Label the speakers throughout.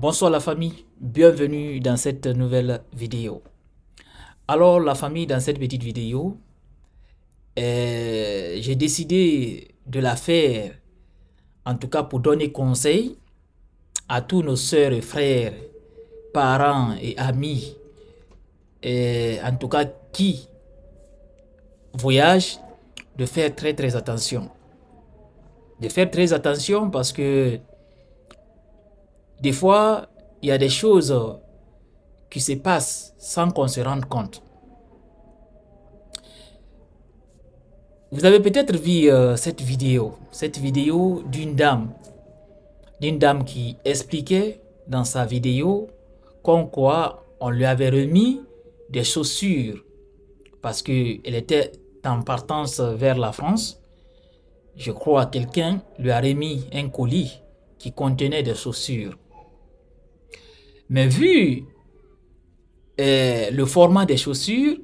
Speaker 1: Bonsoir la famille, bienvenue dans cette nouvelle vidéo. Alors la famille, dans cette petite vidéo, euh, j'ai décidé de la faire, en tout cas pour donner conseil à tous nos sœurs et frères, parents et amis, euh, en tout cas qui voyagent, de faire très très attention. De faire très attention parce que des fois, il y a des choses qui se passent sans qu'on se rende compte. Vous avez peut-être vu euh, cette vidéo, cette vidéo d'une dame, d'une dame qui expliquait dans sa vidéo comme quoi on lui avait remis des chaussures parce qu'elle était en partance vers la France. Je crois quelqu'un lui a remis un colis qui contenait des chaussures. Mais vu euh, le format des chaussures,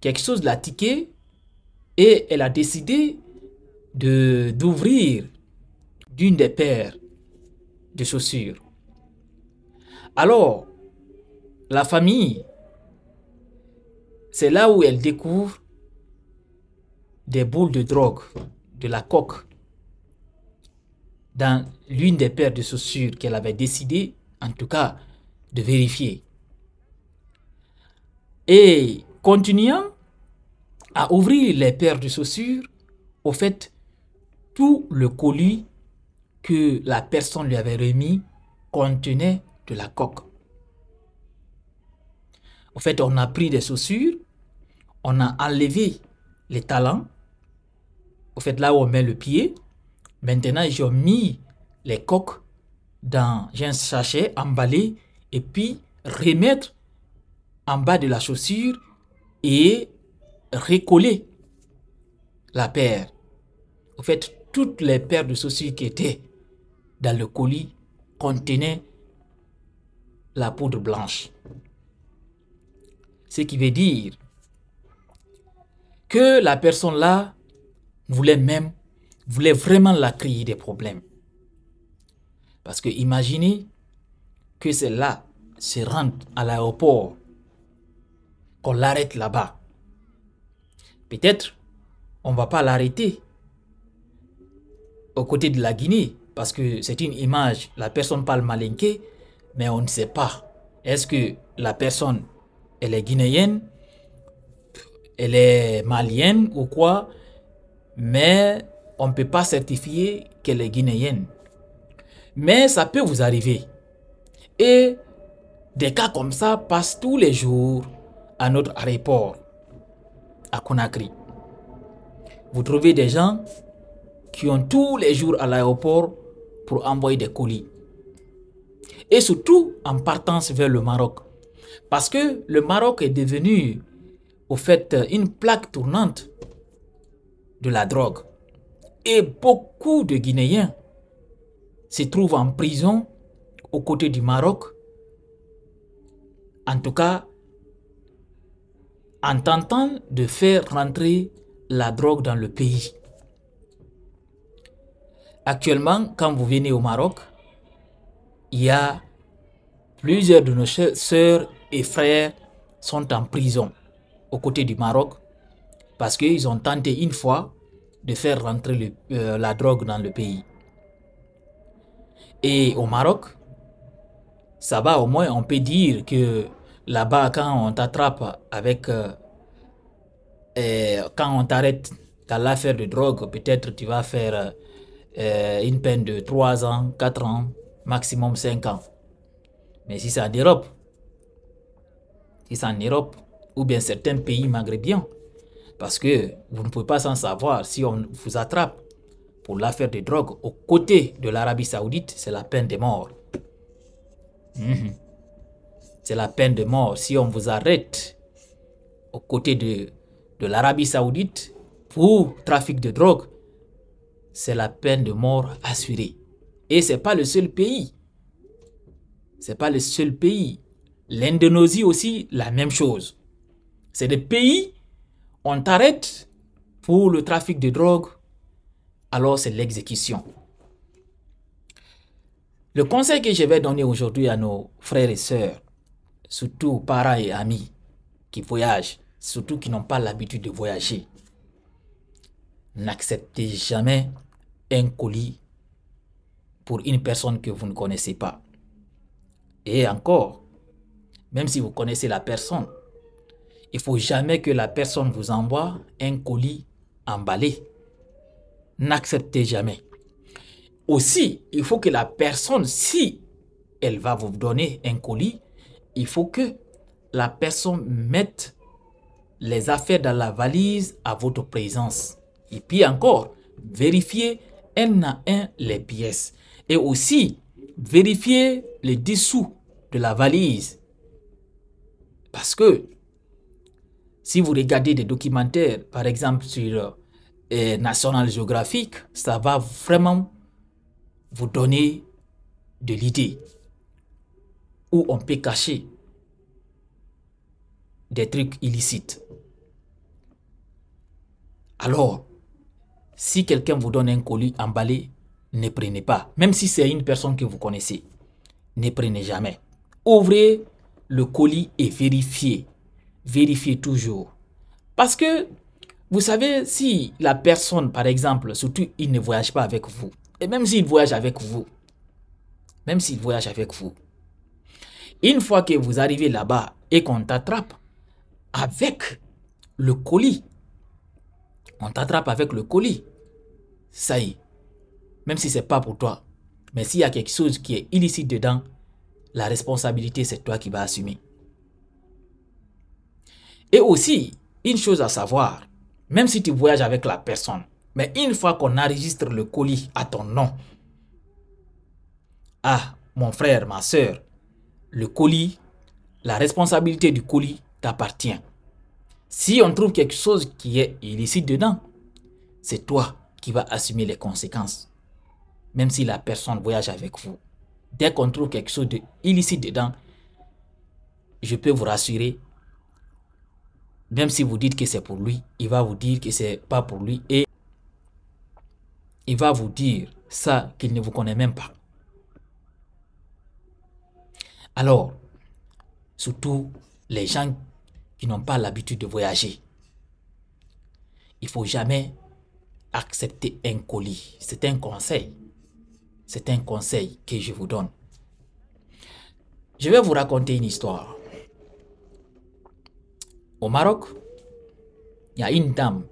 Speaker 1: quelque chose l'a tiqué et elle a décidé de d'ouvrir d'une des paires de chaussures. Alors, la famille, c'est là où elle découvre des boules de drogue, de la coque, dans l'une des paires de chaussures qu'elle avait décidé en tout cas de vérifier. Et continuant à ouvrir les paires de chaussures, au fait, tout le colis que la personne lui avait remis contenait de la coque. Au fait, on a pris des chaussures, on a enlevé les talons, au fait, là où on met le pied. Maintenant, j'ai mis les coques dans un sachet emballé et puis remettre en bas de la chaussure et recoller la paire. En fait, toutes les paires de chaussures qui étaient dans le colis contenaient la poudre blanche. Ce qui veut dire que la personne là voulait même, voulait vraiment la créer des problèmes. Parce que imaginez que celle-là se rentre à l'aéroport, qu'on l'arrête là-bas. Peut-être on ne va pas l'arrêter aux côtés de la Guinée, parce que c'est une image, la personne parle malinqué, mais on ne sait pas. Est-ce que la personne, elle est guinéenne, elle est malienne ou quoi, mais on ne peut pas certifier qu'elle est guinéenne. Mais ça peut vous arriver. Et des cas comme ça passent tous les jours à notre aéroport, à Conakry. Vous trouvez des gens qui ont tous les jours à l'aéroport pour envoyer des colis. Et surtout en partant vers le Maroc. Parce que le Maroc est devenu, au fait, une plaque tournante de la drogue. Et beaucoup de Guinéens se trouve en prison aux côtés du Maroc. En tout cas, en tentant de faire rentrer la drogue dans le pays. Actuellement, quand vous venez au Maroc, il y a plusieurs de nos soeurs et frères sont en prison aux côtés du Maroc parce qu'ils ont tenté une fois de faire rentrer euh, la drogue dans le pays. Et au Maroc, ça va au moins, on peut dire que là-bas, quand on t'attrape avec... Euh, eh, quand on t'arrête dans l'affaire de drogue, peut-être tu vas faire euh, une peine de 3 ans, 4 ans, maximum 5 ans. Mais si c'est en Europe, si c'est en Europe, ou bien certains pays maghrébins, parce que vous ne pouvez pas s'en savoir si on vous attrape pour l'affaire de drogue aux côtés de l'Arabie saoudite, c'est la peine de mort. Mhm. C'est la peine de mort. Si on vous arrête aux côtés de, de l'Arabie saoudite pour trafic de drogue, c'est la peine de mort assurée. Et ce n'est pas le seul pays. Ce n'est pas le seul pays. L'Indonésie aussi, la même chose. C'est des pays, on t'arrête pour le trafic de drogue, alors c'est l'exécution. Le conseil que je vais donner aujourd'hui à nos frères et sœurs, surtout parents et amis qui voyagent, surtout qui n'ont pas l'habitude de voyager, n'acceptez jamais un colis pour une personne que vous ne connaissez pas. Et encore, même si vous connaissez la personne, il faut jamais que la personne vous envoie un colis emballé n'acceptez jamais. Aussi, il faut que la personne, si elle va vous donner un colis, il faut que la personne mette les affaires dans la valise à votre présence. Et puis encore, vérifiez un à un les pièces. Et aussi, vérifiez les dessous de la valise. Parce que si vous regardez des documentaires, par exemple sur euh, National Geographic, ça va vraiment vous donner de l'idée où on peut cacher des trucs illicites. Alors, si quelqu'un vous donne un colis emballé, ne prenez pas. Même si c'est une personne que vous connaissez, ne prenez jamais. Ouvrez le colis et vérifiez. Vérifiez toujours. Parce que vous savez, si la personne, par exemple, surtout, il ne voyage pas avec vous, et même s'il voyage avec vous, même s'il voyage avec vous, une fois que vous arrivez là-bas et qu'on t'attrape avec le colis, on t'attrape avec le colis, ça y est, même si ce n'est pas pour toi, mais s'il y a quelque chose qui est illicite dedans, la responsabilité, c'est toi qui vas assumer. Et aussi, une chose à savoir, même si tu voyages avec la personne, mais une fois qu'on enregistre le colis à ton nom, ah, mon frère, ma soeur, le colis, la responsabilité du colis t'appartient. Si on trouve quelque chose qui est illicite dedans, c'est toi qui vas assumer les conséquences. Même si la personne voyage avec vous, dès qu'on trouve quelque chose d'illicite dedans, je peux vous rassurer, même si vous dites que c'est pour lui, il va vous dire que c'est pas pour lui et il va vous dire ça qu'il ne vous connaît même pas. Alors, surtout les gens qui n'ont pas l'habitude de voyager, il faut jamais accepter un colis. C'est un conseil. C'est un conseil que je vous donne. Je vais vous raconter une histoire. Au Maroc, il y a une dame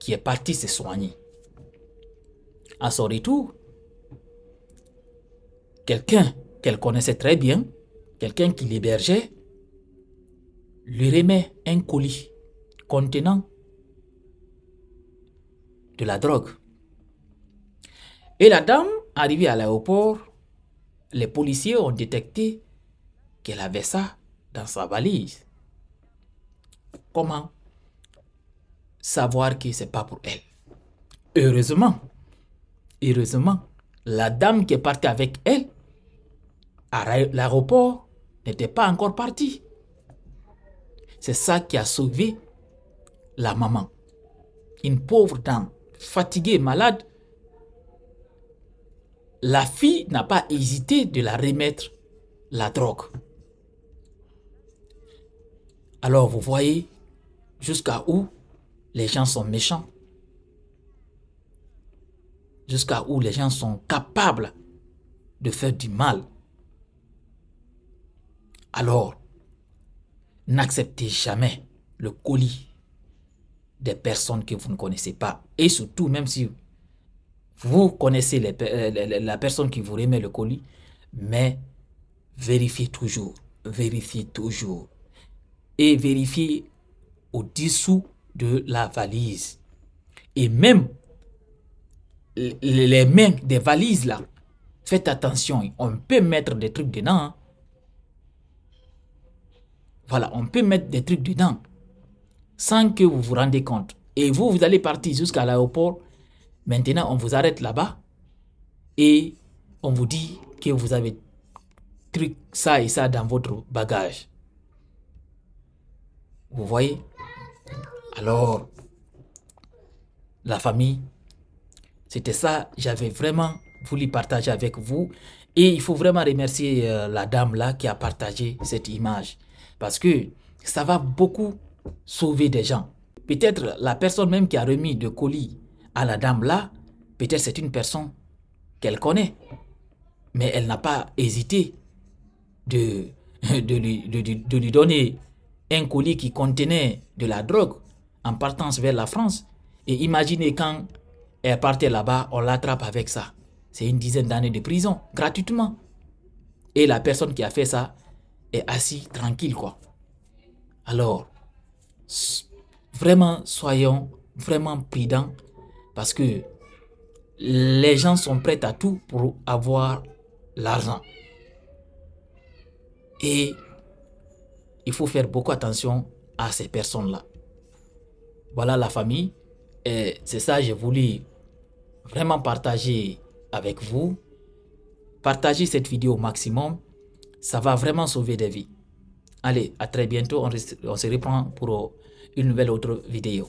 Speaker 1: qui est partie se soigner. À son retour, quelqu'un qu'elle connaissait très bien, quelqu'un qui l'hébergeait, lui remet un colis contenant de la drogue. Et la dame, arrivée à l'aéroport, les policiers ont détecté qu'elle avait ça dans sa valise comment savoir que ce n'est pas pour elle Heureusement, heureusement, la dame qui est partie avec elle à l'aéroport n'était pas encore partie. C'est ça qui a sauvé la maman. Une pauvre dame, fatiguée, malade. La fille n'a pas hésité de la remettre la drogue. Alors vous voyez, Jusqu'à où les gens sont méchants Jusqu'à où les gens sont capables de faire du mal Alors, n'acceptez jamais le colis des personnes que vous ne connaissez pas. Et surtout, même si vous connaissez euh, la personne qui vous remet le colis, mais vérifiez toujours, vérifiez toujours. Et vérifiez au-dessous de la valise. Et même les mains des valises là, faites attention, on peut mettre des trucs dedans. Hein. Voilà, on peut mettre des trucs dedans sans que vous vous rendez compte. Et vous, vous allez partir jusqu'à l'aéroport. Maintenant, on vous arrête là-bas et on vous dit que vous avez truc ça et ça dans votre bagage. Vous voyez alors, la famille, c'était ça. J'avais vraiment voulu partager avec vous. Et il faut vraiment remercier euh, la dame là qui a partagé cette image. Parce que ça va beaucoup sauver des gens. Peut-être la personne même qui a remis de colis à la dame là, peut-être c'est une personne qu'elle connaît. Mais elle n'a pas hésité de, de, lui donner un colis qui contenait de la drogue en partant vers la France. Et imaginez quand elle partait là-bas, on l'attrape avec ça. C'est une dizaine d'années de prison, gratuitement. Et la personne qui a fait ça est assise tranquille, quoi. Alors, vraiment, soyons vraiment prudents parce que les gens sont prêts à tout pour avoir l'argent. Et il faut faire beaucoup attention à ces personnes-là voilà la famille. Et c'est ça, j'ai voulu vraiment partager avec vous. Partagez cette vidéo au maximum. Ça va vraiment sauver des vies. Allez, à très bientôt. On, on se reprend pour une nouvelle autre vidéo.